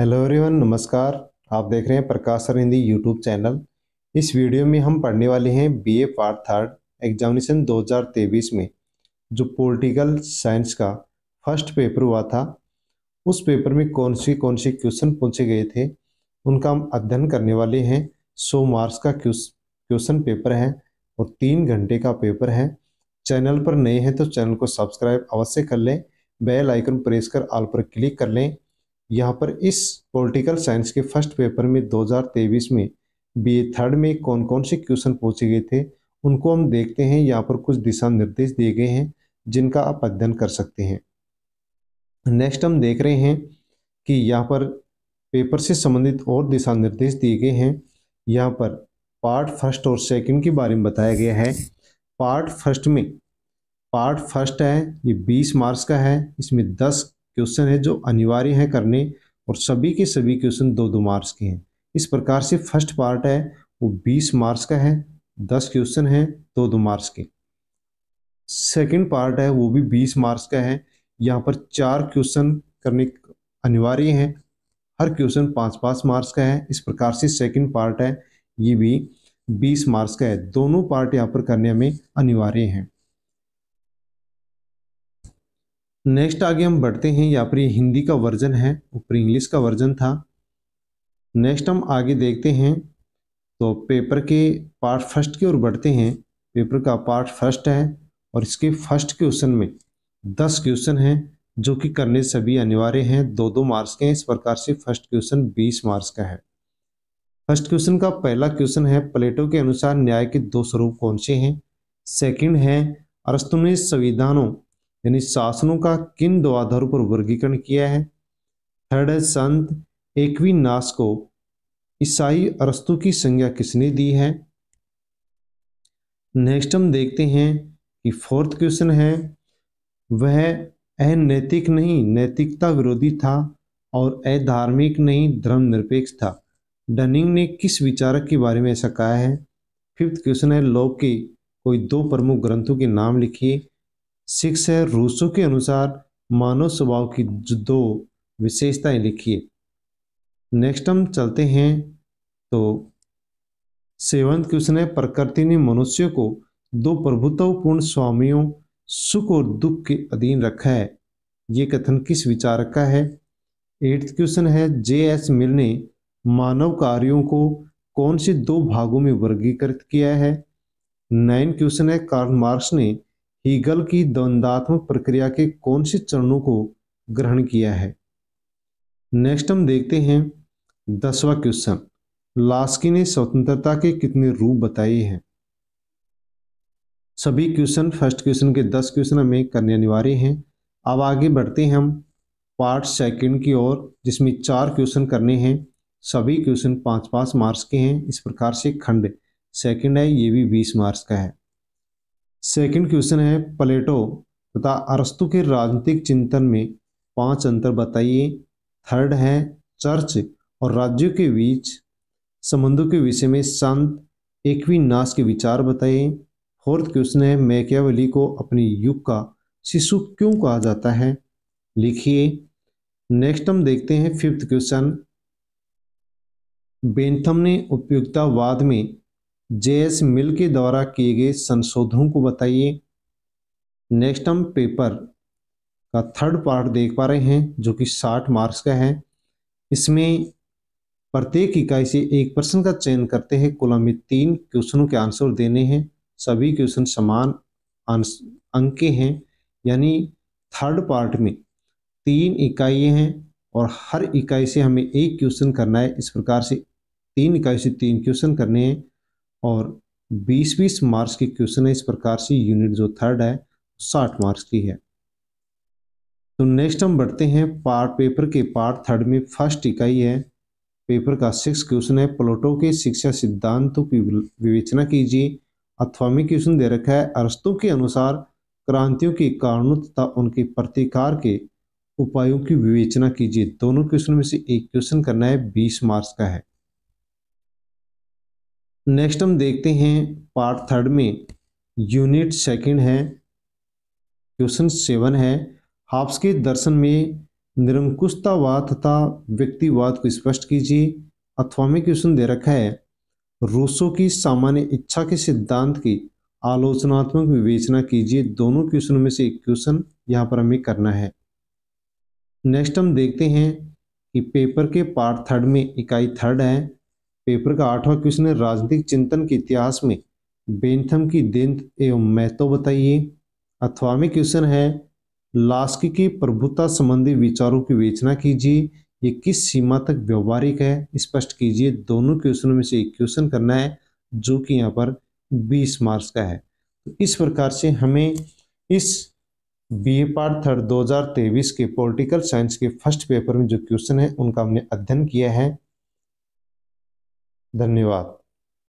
hello everyone नमस्कार आप देख रहे हैं Prakash sir Hindi YouTube channel इस वीडियो में हम पढ़ने वाले हैं बीए पार्ट थर्ड एग्जामिनेशन 2023 में जो पॉलिटिकल साइंस का फर्स्ट पेपर हुआ था उस पेपर में कौन सी कौन से क्वेश्चन पूछे गए थे उनका हम अध्ययन करने वाले हैं सौ मार्क्स का क्वेश्चन पेपर है और तीन घंटे का पेपर है चैनल पर नए हैं तो चैनल को सब्सक्राइब अवश्य कर लें बेल आइकन प्रेस कर ऑल पर क्लिक कर लें यहाँ पर इस पॉलिटिकल साइंस के फर्स्ट पेपर में 2023 में बी थर्ड में कौन कौन से क्वेश्चन पूछे गए थे उनको हम देखते हैं यहाँ पर कुछ दिशा निर्देश दिए गए हैं जिनका आप अध्ययन कर सकते हैं नेक्स्ट हम देख रहे हैं कि यहाँ पर पेपर से संबंधित और दिशा निर्देश दिए गए हैं यहाँ पर पार्ट फर्स्ट और सेकेंड के बारे में बताया गया है पार्ट फर्स्ट में पार्ट फर्स्ट है ये 20 मार्क्स का है इसमें 10 क्वेश्चन है जो अनिवार्य है करने और सभी के सभी क्वेश्चन दो दो मार्क्स के हैं इस प्रकार से फर्स्ट पार्ट है वो बीस मार्क्स का है दस क्वेश्चन हैं दो दो मार्क्स के सेकंड पार्ट है वो भी बीस मार्क्स का है यहाँ पर चार क्वेश्चन करने अनिवार्य हैं हर क्वेश्चन पाँच पाँच मार्क्स का है इस प्रकार से सेकंड पार्ट है ये भी बीस मार्क्स का है दोनों पार्ट यहाँ पर करने में अनिवार्य हैं नेक्स्ट आगे हम बढ़ते हैं यहाँ पर हिंदी का वर्जन है ऊपर इंग्लिश का वर्जन था नेक्स्ट हम आगे देखते हैं तो पेपर के पार्ट फर्स्ट की ओर बढ़ते हैं पेपर का पार्ट फर्स्ट है और इसके फर्स्ट क्वेश्चन में दस क्वेश्चन हैं जो कि करने सभी अनिवार्य हैं दो दो मार्क्स के हैं इस प्रकार से फर्स्ट क्वेश्चन बीस मार्क्स का है फर्स्ट क्वेश्चन का पहला क्वेश्चन है प्लेटो के अनुसार न्याय के दो स्वरूप कौन से हैं सेकंड है अरस्तु ने संविधानों यानी शासनों का किन दो आधारों पर वर्गीकरण किया है थर्ड है संत नास को ईसाई अरस्तु की संज्ञा किसने दी है नेक्स्ट हम देखते हैं कि फोर्थ क्वेश्चन है वह अनैतिक नहीं नैतिकता विरोधी था और अधार्मिक नहीं धर्मनिरपेक्ष था डनिंग ने किस विचारक के बारे में ऐसा कहा है फिफ्थ क्वेश्चन है लोक के कोई दो प्रमुख ग्रंथों के नाम लिखिए सिक्स है रूसो के अनुसार मानव स्वभाव की दो विशेषताएं लिखिए नेक्स्ट हम चलते हैं तो सेवंथ क्वेश्चन है प्रकृति ने मनुष्य को दो प्रभुत्वपूर्ण स्वामियों सुख और दुख के अधीन रखा है ये कथन किस विचारक का है एट्थ क्वेश्चन है जे एस मिल ने मानव कार्यों को कौन से दो भागों में वर्गीकृत किया है नाइन्थ क्वेश्चन है कार्ल मार्क्स ने हीगल की द्वंदात्मक प्रक्रिया के कौन से चरणों को ग्रहण किया है नेक्स्ट हम देखते हैं दसवा क्वेश्चन लास्की ने स्वतंत्रता के कितने रूप बताए हैं सभी क्वेश्चन फर्स्ट क्वेश्चन के दस क्वेश्चन हमें करने अनिवार्य हैं अब आगे बढ़ते हैं हम पार्ट सेकंड की ओर जिसमें चार क्वेश्चन करने हैं सभी क्वेश्चन पाँच पाँच मार्क्स के हैं इस प्रकार से खंड सेकंड है ये भी बीस मार्क्स का है सेकंड क्वेश्चन है प्लेटो तथा अरस्तु के राजनीतिक चिंतन में पांच अंतर बताइए थर्ड है चर्च और राज्यों के बीच संबंधों के विषय में संत एकवी नाश के विचार बताइए फोर्थ क्वेश्चन है मैकियावली को अपने युग का शिशु क्यों कहा जाता है लिखिए नेक्स्ट हम देखते हैं फिफ्थ क्वेश्चन बेंथम ने उपयुक्तावाद में जेएस मिल के द्वारा किए गए संशोधनों को बताइए नेक्स्ट हम पेपर का थर्ड पार्ट देख पा रहे हैं जो कि साठ मार्क्स का है इसमें प्रत्येक इकाई से एक प्रश्न का चयन करते हैं कुल में तीन क्वेश्चनों के आंसर देने हैं सभी क्वेश्चन समान अंक के हैं यानी थर्ड पार्ट में तीन इकाइयाँ हैं और हर इकाई से हमें एक क्वेश्चन करना है इस प्रकार से तीन इकाई से तीन क्वेश्चन करने हैं और 20-20 मार्क्स की क्वेश्चन है इस प्रकार से यूनिट जो थर्ड है साठ मार्क्स की है तो नेक्स्ट हम बढ़ते हैं पार्ट पेपर के पार्ट थर्ड में फर्स्ट इकाई है पेपर का सिक्स क्वेश्चन है प्लोटो के शिक्षा सिद्धांतों की विवेचना कीजिए अथवा में क्वेश्चन दे रखा है अरस्तों के अनुसार क्रांतियों के कारणों तथा उनके प्रतिकार के उपायों की विवेचना कीजिए दोनों क्वेश्चन में से एक क्वेश्चन करना है बीस मार्क्स का है नेक्स्ट हम देखते हैं पार्ट थर्ड में यूनिट सेकंड है क्वेश्चन सेवन है हाफ्स के दर्शन में निरंकुशतावाद तथा व्यक्तिवाद को स्पष्ट कीजिए अथवा में क्वेश्चन दे रखा है रूसो की सामान्य इच्छा के सिद्धांत की आलोचनात्मक विवेचना कीजिए दोनों क्वेश्चनों में से एक क्वेश्चन यहाँ पर हमें करना है नेक्स्ट हम देखते हैं कि पेपर के पार्ट थर्ड में इकाई थर्ड है पेपर का आठवां क्वेश्चन है राजनीतिक चिंतन के इतिहास में बेंथम की देन एवं महत्व बताइए अथवावें क्वेश्चन है लास्क की प्रभुता संबंधी विचारों की विवेचना कीजिए ये किस सीमा तक व्यवहारिक है स्पष्ट कीजिए दोनों क्वेश्चनों में से एक क्वेश्चन करना है जो कि यहाँ पर 20 मार्क्स का है तो इस प्रकार से हमें इस बी ए पार्ट थर्ड तेईस के पॉलिटिकल साइंस के फर्स्ट पेपर में जो क्वेश्चन है उनका हमने अध्ययन किया है धन्यवाद